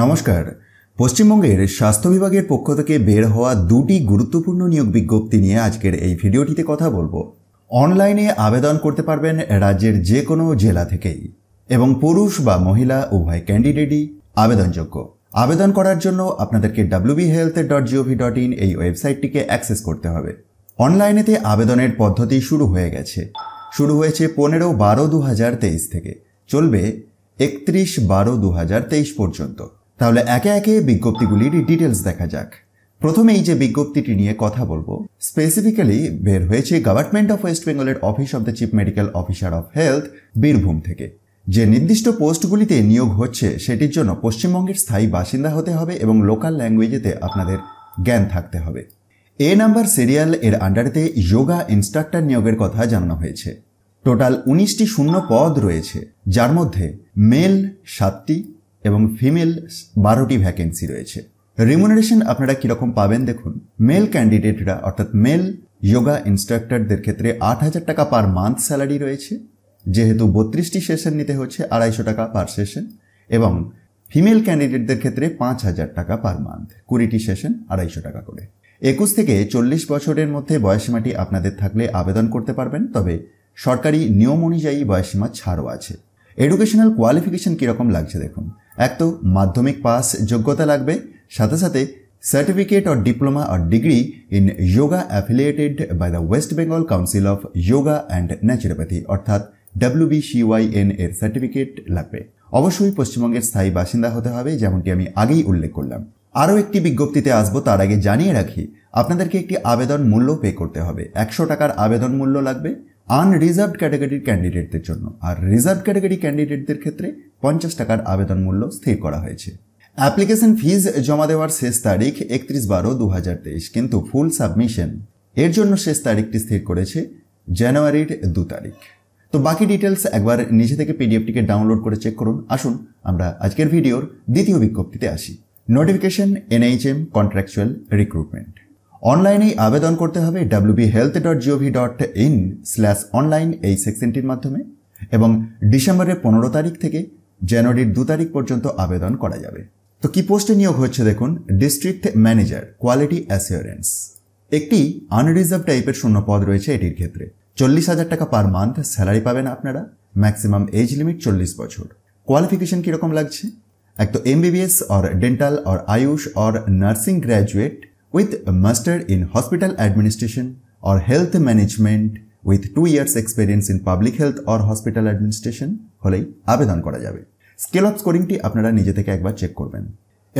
নমস্কার পশ্চিমবঙ্গের স্বাস্থ্য বিভাগের পক্ষ থেকে বের হওয়া দুটি গুরুত্বপূর্ণ নিয়োগ বিজ্ঞপ্তি নিয়ে আজকের এই ভিডিওটিতে কথা বলবো অনলাইনে আবেদন করতে পারবেন রাজ্যের যে কোনো জেলা থেকেই এবং পুরুষ বা মহিলা উভয় ক্যান্ডিডেটই আবেদনযোগ্য আবেদন করার জন্য আপনাদেরকে WB health dot GOV dot in এই ওয়েবসাইটটিকে অ্যাক্সেস করতে হবে অনলাইনেতে আবেদনের পদ্ধতি শুরু হয়ে গেছে শুরু হয়েছে পনেরো বারো দু হাজার তেইশ থেকে চলবে একত্রিশ বারো দু হাজার তেইশ পর্যন্ত তাহলে একে একে বিজ্ঞপ্তিগুলির ডিটেলস দেখা যাক প্রথমেই যে বিজ্ঞপ্তিটি নিয়ে কথা বলবো স্পেসিফিক্যালি বের হয়েছে গভর্নমেন্ট অফ ওয়েস্ট বেঙ্গলের office of the chief medical officer of health Birbhum থেকে যে নির্দিষ্ট পোস্টগুলিতে নিয়োগ হচ্ছে সেটির জন্য পশ্চিমবঙ্গের স্থায়ী বাসিন্দা হতে হবে এবং লোকাল ল্যাঙ্গুয়েজেতে আপনাদের জ্ঞান থাকতে হবে এ নাম্বার সিরিয়াল এর আন্ডারেতে যোগা ইনস্ট্রাক্টর নিয়োগের কথা জানানো হয়েছে টোটাল উনিশটি শূন্য পদ রয়েছে যার মধ্যে মেল সাতটি এবং ফিমেল বারোটি ভ্যাকেন্সি রয়েছে রিমুনারেশন আপনারা কীরকম পাবেন দেখুন মেল ক্যান্ডিডেটরা অর্থাৎ মেল যোগা ইনস্ট্রাক্টরদের ক্ষেত্রে আট হাজার টাকা পার মান্থ স্যালারি রয়েছে যেহেতু বত্রিশটি সেশন নিতে হচ্ছে আড়াইশো টাকা পার সেশন এবং ফিমেল ক্যান্ডিডেটদের ক্ষেত্রে পাঁচ হাজার টাকা পার মান্থ কুড়িটি সেশন আড়াইশো টাকা করে একুশ থেকে চল্লিশ বছরের মধ্যে বয়সীমাটি আপনাদের থাকলে আবেদন করতে পারবেন তবে সরকারি নিয়ম অনুযায়ী বয়সীমা ছাড়ও আছে এডুকেশনাল কোয়ালিফিকেশন কীরকম লাগছে দেখুন এক তো মাধ্যমিক পাস যোগ্যতা লাগবে সাথে সাথে certificate or diploma or degree in yoga affiliated by the West Bengal council of yoga and naturopathy অর্থাৎ ডাব্লিউবিসিওয়াইএন এর সার্টিফিকেট লাগবে অবশ্যই পশ্চিমবঙ্গের স্থায়ী বাসিন্দা হতে হবে যেমনটি আমি আগেই উল্লেখ করলাম আরও একটি বিজ্ঞপ্তিতে আসবো তার আগে জানিয়ে রাখি আপনাদেরকে একটি আবেদন মূল্য পে করতে হবে একশো টাকার আবেদন মূল্য লাগবে আনরিজার্ভ ক্যাটাগরির ক্যান্ডিডেটদের জন্য আর রিজার্ভ ক্যাটাগরি ক্যান্ডিডেটদের ক্ষেত্রে পঞ্চাশ টাকার আবেদন মূল্য স্থির করা হয়েছে অ্যাপ্লিকেশন ফিজ জমা দেওয়ার শেষ তারিখ একত্রিশ বারো দু কিন্তু ফুল সাবমিশন এর জন্য শেষ তারিখটি স্থির করেছে জানুয়ারির দু তারিখ তো বাকি ডিটেলস একবার নিজে থেকে পিডিএফটিকে ডাউনলোড করে চেক করুন আসুন আমরা আজকের ভিডিওর দ্বিতীয় বিজ্ঞপ্তিতে আসি নোটিফিকেশন এনএইচএম কন্ট্রাকচুয়াল রিক্রুটমেন্ট অনলাইনেই আবেদন করতে হবে WB health dot GOV dot in slash online এই সেকশনটির মাধ্যমে এবং ডিসেম্বরের পনেরো তারিখ থেকে জানুয়ারির দু তারিখ পর্যন্ত আবেদন করা যাবে তো কি পোস্টে নিয়োগ হচ্ছে দেখুন ডিস্ট্রিক্ট ম্যানেজার কোয়ালিটি অ্যাসিওরেন্স একটি আনরিজার্ভ টাইপের শূন্য পদ রয়েছে এটির ক্ষেত্রে চল্লিশ হাজার টাকা পার মান্থ স্যালারি পাবেন আপনারা ম্যাক্সিমাম এজ লিমিট চল্লিশ বছর কোয়ালিফিকেশন কীরকম লাগছে এক তো MBBS or dental or AYUSH or nursing graduate with master in hospital administration or health management with two years experience in public health or hospital administration হলেই আবেদন করা যাবে স্কেল অফ স্কোরিংটি আপনারা নিজে থেকে একবার চেক করবেন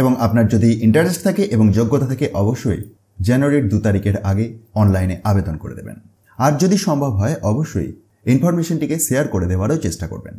এবং আপনার যদি ইন্টারেস্ট থাকে এবং যোগ্যতা থাকে অবশ্যই জানুয়ারির দু তারিখের আগে অনলাইনে আবেদন করে দেবেন আর যদি সম্ভব হয় অবশ্যই ইনফরমেশনটিকে শেয়ার করে দেওয়ারও চেষ্টা করবেন